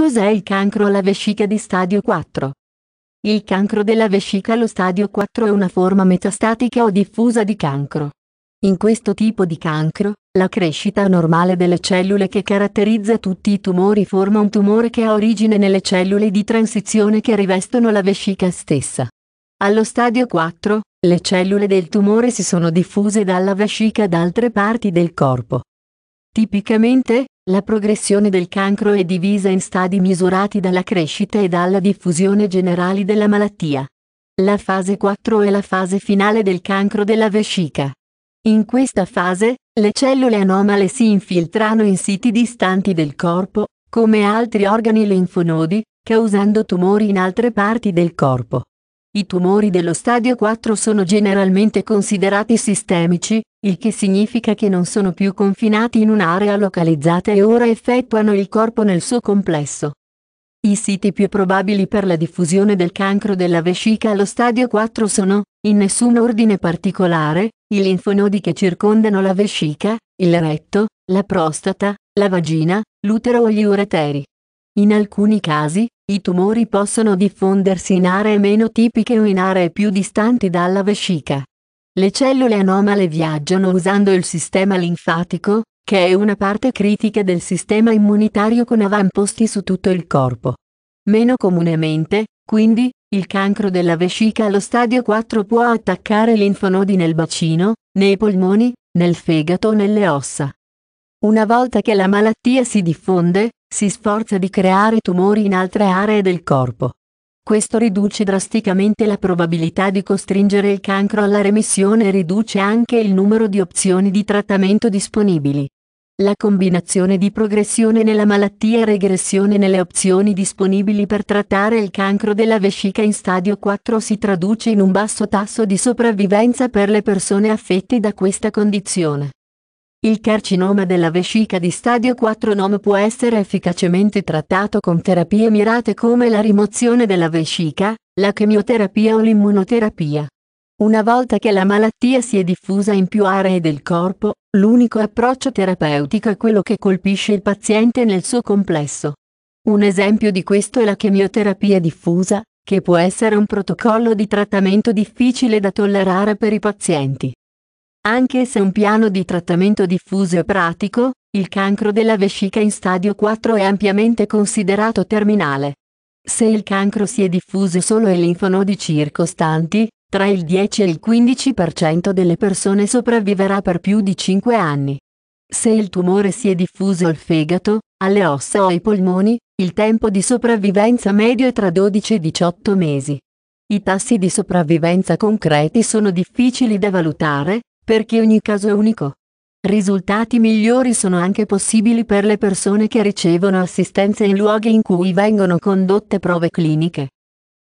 Cos'è il cancro alla vescica di stadio 4? Il cancro della vescica allo stadio 4 è una forma metastatica o diffusa di cancro. In questo tipo di cancro, la crescita normale delle cellule che caratterizza tutti i tumori forma un tumore che ha origine nelle cellule di transizione che rivestono la vescica stessa. Allo stadio 4, le cellule del tumore si sono diffuse dalla vescica ad altre parti del corpo. Tipicamente, la progressione del cancro è divisa in stadi misurati dalla crescita e dalla diffusione generali della malattia. La fase 4 è la fase finale del cancro della vescica. In questa fase, le cellule anomale si infiltrano in siti distanti del corpo, come altri organi linfonodi, causando tumori in altre parti del corpo. I tumori dello stadio 4 sono generalmente considerati sistemici, il che significa che non sono più confinati in un'area localizzata e ora effettuano il corpo nel suo complesso. I siti più probabili per la diffusione del cancro della vescica allo stadio 4 sono, in nessun ordine particolare, i linfonodi che circondano la vescica, il retto, la prostata, la vagina, l'utero o gli ureteri. In alcuni casi, i tumori possono diffondersi in aree meno tipiche o in aree più distanti dalla vescica. Le cellule anomale viaggiano usando il sistema linfatico, che è una parte critica del sistema immunitario con avamposti su tutto il corpo. Meno comunemente, quindi, il cancro della vescica allo stadio 4 può attaccare linfonodi nel bacino, nei polmoni, nel fegato o nelle ossa. Una volta che la malattia si diffonde, si sforza di creare tumori in altre aree del corpo. Questo riduce drasticamente la probabilità di costringere il cancro alla remissione e riduce anche il numero di opzioni di trattamento disponibili. La combinazione di progressione nella malattia e regressione nelle opzioni disponibili per trattare il cancro della vescica in stadio 4 si traduce in un basso tasso di sopravvivenza per le persone affette da questa condizione. Il carcinoma della vescica di stadio 4 non può essere efficacemente trattato con terapie mirate come la rimozione della vescica, la chemioterapia o l'immunoterapia. Una volta che la malattia si è diffusa in più aree del corpo, l'unico approccio terapeutico è quello che colpisce il paziente nel suo complesso. Un esempio di questo è la chemioterapia diffusa, che può essere un protocollo di trattamento difficile da tollerare per i pazienti. Anche se un piano di trattamento diffuso e pratico, il cancro della vescica in stadio 4 è ampiamente considerato terminale. Se il cancro si è diffuso solo ai linfonodi circostanti, tra il 10 e il 15% delle persone sopravviverà per più di 5 anni. Se il tumore si è diffuso al fegato, alle ossa o ai polmoni, il tempo di sopravvivenza medio è tra 12 e 18 mesi. I tassi di sopravvivenza concreti sono difficili da valutare, perché ogni caso è unico. Risultati migliori sono anche possibili per le persone che ricevono assistenza in luoghi in cui vengono condotte prove cliniche.